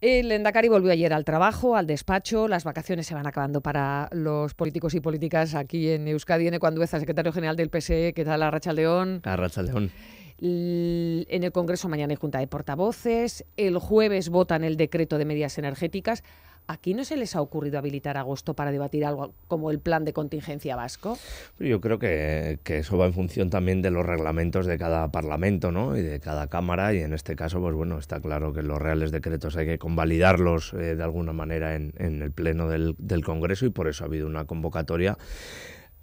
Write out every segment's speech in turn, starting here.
El Endacari volvió ayer al trabajo, al despacho. Las vacaciones se van acabando para los políticos y políticas aquí en Euskadi. es es secretario general del PSE. ¿Qué tal, Racha León? León. En el Congreso mañana hay junta de portavoces. El jueves votan el decreto de medidas energéticas aquí no se les ha ocurrido habilitar agosto para debatir algo como el plan de contingencia vasco? Yo creo que, eso va en función también de los reglamentos de cada parlamento y de cada cámara y en este caso, pues bueno, está claro que los reales decretos hay que convalidarlos eh, de alguna manera en, el pleno del Congreso y por eso ha habido una convocatoria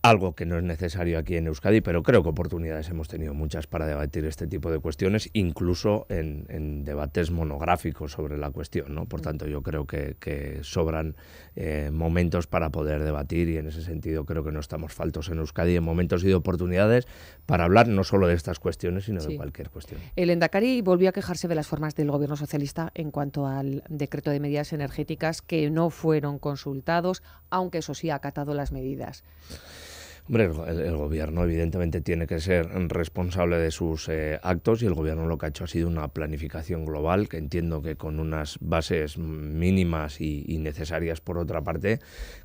algo que no es necesario aquí en Euskadi, pero creo que oportunidades hemos tenido muchas para debatir este tipo de cuestiones, incluso en, debates monográficos sobre la cuestión. ¿no? Por mm. tanto, yo creo que, sobran eh, momentos para poder debatir y en ese sentido creo que no estamos faltos en Euskadi en momentos y de oportunidades para hablar no solo de estas cuestiones, sino de cualquier cuestión. El Endacari volvió a quejarse de las formas del Gobierno socialista en cuanto al decreto de medidas energéticas que no fueron consultados, aunque eso sí ha acatado las medidas. Hombre, el, gobierno evidentemente tiene que ser responsable de sus eh, actos y el gobierno lo que ha hecho ha sido una planificación global que entiendo que con unas bases mínimas y, necesarias por otra parte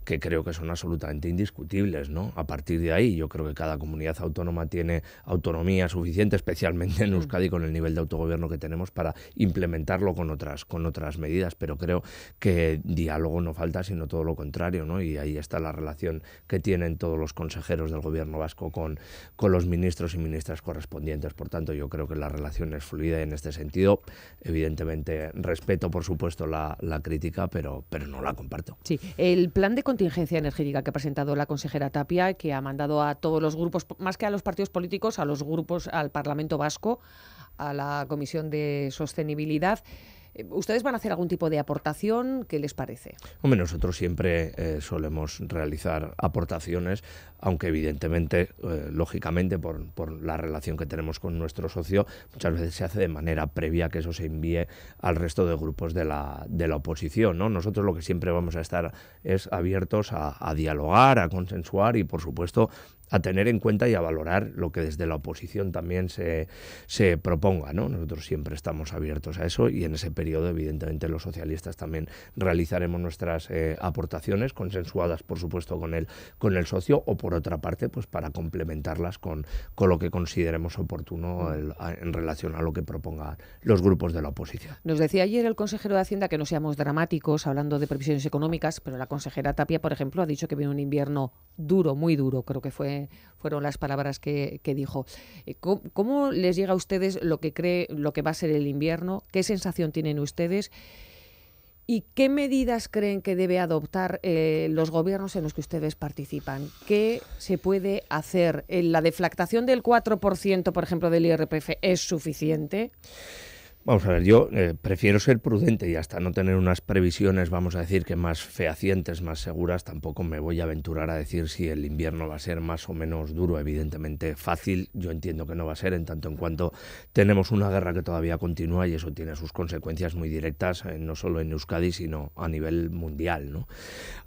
que creo que son absolutamente indiscutibles, ¿no? A partir de ahí yo creo que cada comunidad autónoma tiene autonomía suficiente, especialmente en mm. Euskadi con el nivel de autogobierno que tenemos para implementarlo con otras con otras medidas, pero creo que diálogo no falta sino todo lo contrario, ¿no? Y ahí está la relación que tienen todos los consejeros del gobierno vasco con, con los ministros y ministras correspondientes. Por tanto, yo creo que la relación es fluida en este sentido, evidentemente, respeto, por supuesto, la, la crítica, pero, pero no la comparto. Sí, el plan de contingencia energética que ha presentado la consejera Tapia, que ha mandado a todos los grupos, más que a los partidos políticos, a los grupos, al Parlamento Vasco, a la Comisión de Sostenibilidad, ¿Ustedes van a hacer algún tipo de aportación? ¿Qué les parece? Hombre, nosotros siempre eh, solemos realizar aportaciones, aunque evidentemente, eh, lógicamente, por, la relación que tenemos con nuestro socio, muchas veces se hace de manera previa que eso se envíe al resto de grupos de la, oposición. ¿no? Nosotros lo que siempre vamos a estar es abiertos a dialogar, a consensuar y, por supuesto, a tener en cuenta y a valorar lo que desde la oposición también se, se proponga. ¿no? Nosotros siempre estamos abiertos a eso y en ese periodo, evidentemente, los socialistas también realizaremos nuestras eh, aportaciones, consensuadas, por supuesto, con el, con el socio o, por otra parte, pues para complementarlas con, con lo que consideremos oportuno en relación a lo que propongan los grupos de la oposición. Nos decía ayer el consejero de Hacienda que no seamos dramáticos hablando de previsiones económicas, pero la consejera Tapia, por ejemplo, ha dicho que viene un invierno duro, muy duro, creo que fue fueron las palabras que, dijo. Eh, ¿Cómo, les llega a ustedes lo que cree, lo que va a ser el invierno? ¿Qué sensación tienen ustedes? ¿Y qué medidas creen que debe adoptar eh, los gobiernos en los que ustedes participan? ¿Qué se puede hacer? Eh, ¿La deflactación del 4%, por ejemplo, del IRPF es suficiente? Vamos a ver, yo eh, prefiero ser prudente y hasta no tener unas previsiones, vamos a decir, que más fehacientes, más seguras, tampoco me voy a aventurar a decir si el invierno va a ser más o menos duro, evidentemente fácil, yo entiendo que no va a ser, en tanto en cuanto tenemos una guerra que todavía continúa y eso tiene sus consecuencias muy directas, eh, no solo en Euskadi, sino a nivel mundial. ¿no?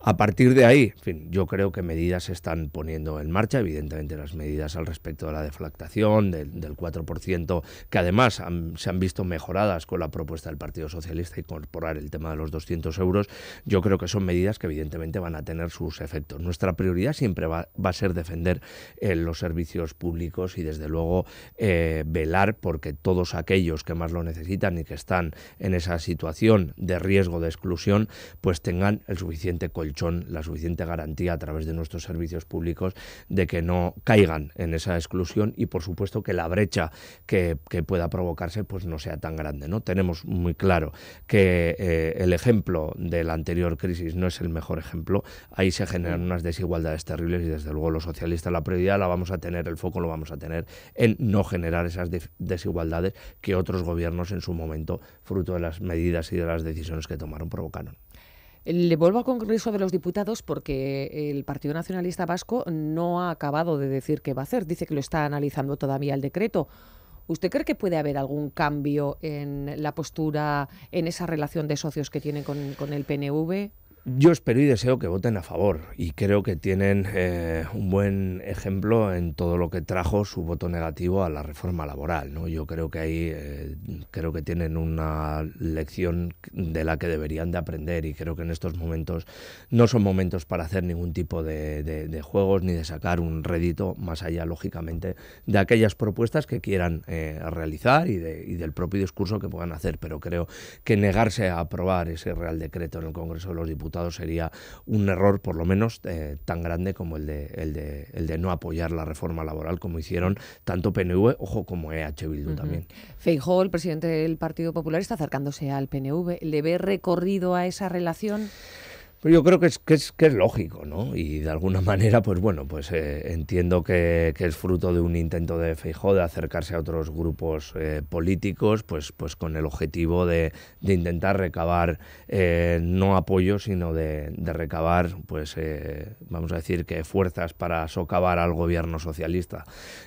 A partir de ahí, fin, yo creo que medidas se están poniendo en marcha, evidentemente las medidas al respecto de la deflactación, del, 4%, que además se han visto mejor con la propuesta del Partido Socialista, incorporar el tema de los 200 euros, yo creo que son medidas que evidentemente van a tener sus efectos. Nuestra prioridad siempre va, a ser defender eh, los servicios públicos y desde luego eh, velar porque todos aquellos que más lo necesitan y que están en esa situación de riesgo de exclusión, pues tengan el suficiente colchón, la suficiente garantía a través de nuestros servicios públicos de que no caigan en esa exclusión y por supuesto que la brecha que, que pueda provocarse pues no sea tan grande. ¿no? Tenemos muy claro que eh, el ejemplo de la anterior crisis no es el mejor ejemplo. Ahí se generan unas desigualdades terribles y desde luego los socialistas la prioridad la vamos a tener, el foco lo vamos a tener en no generar esas desigualdades que otros gobiernos en su momento, fruto de las medidas y de las decisiones que tomaron, provocaron. Le vuelvo a Congreso de los Diputados porque el Partido Nacionalista Vasco no ha acabado de decir qué va a hacer. Dice que lo está analizando todavía el decreto. ¿Usted cree que puede haber algún cambio en la postura, en esa relación de socios que tiene con el PNV? Yo espero y deseo que voten a favor y creo que tienen eh, un buen ejemplo en todo lo que trajo su voto negativo a la reforma laboral. ¿no? Yo creo que ahí eh, creo que tienen una lección de la que deberían de aprender y creo que en estos momentos no son momentos para hacer ningún tipo de, juegos ni de sacar un rédito más allá, lógicamente, de aquellas propuestas que quieran eh, realizar y del propio discurso que puedan hacer. Pero creo que negarse a aprobar ese Real Decreto en el Congreso de los Diputados sería un error, por lo menos eh, tan grande como el de, el, de, el de no apoyar la reforma laboral, como hicieron tanto PNV, ojo, como EH Bildu también. Feijóo, el presidente del Partido Popular, está acercándose al PNV. ¿Le ve recorrido a esa relación? yo creo que es, que es, lógico, ¿no? Y de alguna manera, pues bueno, pues eh, entiendo que, es fruto de un intento de Feijó de acercarse a otros grupos eh, políticos, pues, pues con el objetivo de, intentar recabar eh, no apoyo, sino de, recabar, pues vamos a decir que fuerzas para socavar al gobierno socialista.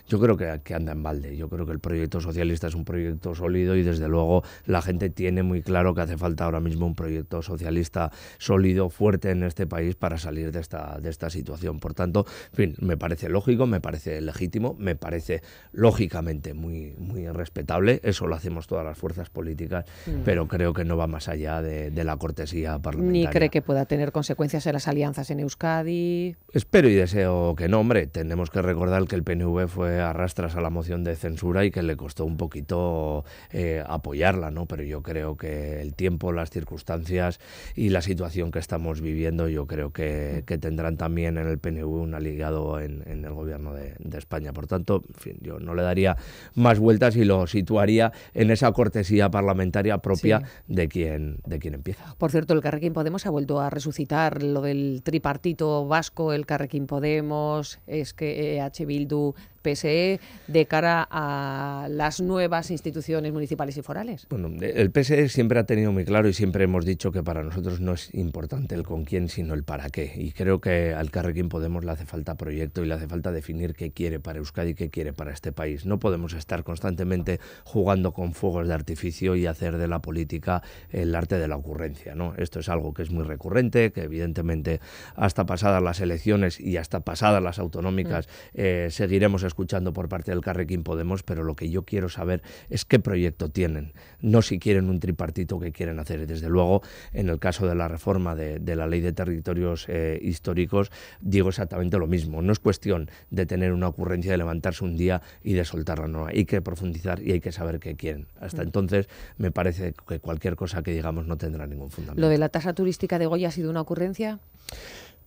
Yo creo que, que anda en balde. Yo creo que el proyecto socialista es un proyecto sólido y desde luego la gente tiene muy claro que hace falta ahora mismo un proyecto socialista sólido, fuerte fuerte en este país para salir de esta, de esta situación. Por tanto, fin, me parece lógico, me parece legítimo, me parece lógicamente muy, muy respetable, eso lo hacemos todas las fuerzas políticas, mm. pero creo que no va más allá de, la cortesía parlamentaria. ¿Ni cree que pueda tener consecuencias en las alianzas en Euskadi? Espero y deseo que no, hombre, tenemos que recordar que el PNV fue arrastras a la moción de censura y que le costó un poquito eh, apoyarla, ¿no? Pero yo creo que el tiempo, las circunstancias y la situación que estamos viviendo, yo creo que, tendrán también en el PNV un aliado en, el gobierno de, España. Por tanto, yo no le daría más vueltas y lo situaría en esa cortesía parlamentaria propia de, quien, de quien empieza. Por cierto, el Carrequín Podemos ha vuelto a resucitar lo del tripartito vasco, el Carrequín Podemos, es que EH Bildu, PSE de cara a las nuevas instituciones municipales y forales? Bueno, el PSE siempre ha tenido muy claro y siempre hemos dicho que para nosotros no es importante el con quién, sino el para qué. Y creo que al Carrequín Podemos le hace falta proyecto y le hace falta definir qué quiere para Euskadi y qué quiere para este país. No podemos estar constantemente jugando con fuegos de artificio y hacer de la política el arte de la ocurrencia. ¿no? Esto es algo que es muy recurrente, que evidentemente hasta pasadas las elecciones y hasta pasadas las autonómicas mm. eh, seguiremos escuchando escuchando por parte del Carrequín Podemos, pero lo que yo quiero saber es qué proyecto tienen, no si quieren un tripartito que quieren hacer. desde luego, en el caso de la reforma de, la ley de territorios eh, históricos, digo exactamente lo mismo. No es cuestión de tener una ocurrencia, de levantarse un día y de soltarla, no. Hay que profundizar y hay que saber qué quieren. Hasta mm. entonces, me parece que cualquier cosa que digamos no tendrá ningún fundamento. ¿Lo de la tasa turística de Goya ha sido una ocurrencia?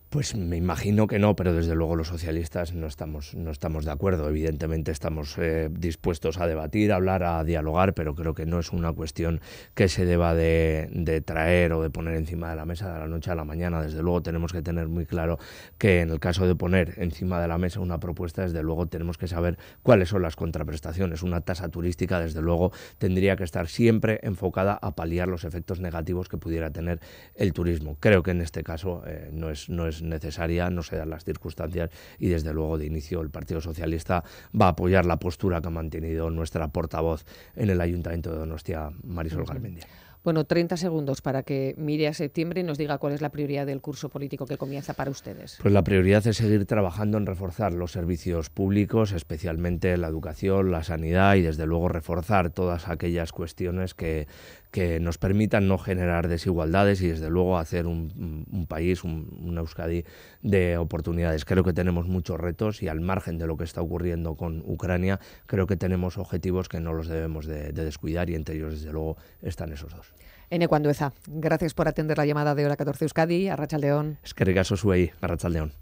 Pues me imagino que no, pero desde luego los socialistas no estamos, no estamos de acuerdo. Evidentemente estamos eh, dispuestos a debatir, a hablar, a dialogar, pero creo que no es una cuestión que se deba de, traer o de poner encima de la mesa de la noche a la mañana. Desde luego tenemos que tener muy claro que en el caso de poner encima de la mesa una propuesta, desde luego tenemos que saber cuáles son las contraprestaciones. Una tasa turística, desde luego, tendría que estar siempre enfocada a paliar los efectos negativos que pudiera tener el turismo. Creo que en este caso eh, no es... No es necesaria, no se dan las circunstancias y desde luego de inicio el Partido Socialista va a apoyar la postura que ha mantenido nuestra portavoz en el Ayuntamiento de Donostia, Marisol Garmendia. Bueno, 30 segundos para que mire a septiembre y nos diga cuál es la prioridad del curso político que comienza para ustedes. Pues la prioridad es seguir trabajando en reforzar los servicios públicos, especialmente la educación, la sanidad y desde luego reforzar todas aquellas cuestiones que que nos permitan no generar desigualdades y desde luego hacer un, país, un, Euskadi de oportunidades. Creo que tenemos muchos retos y al margen de lo que está ocurriendo con Ucrania, creo que tenemos objetivos que no los debemos de, descuidar y entre ellos desde luego están esos dos. en Ecuandueza, gracias por atender la llamada de Hora 14 Euskadi, León Es que regaso su ahí, León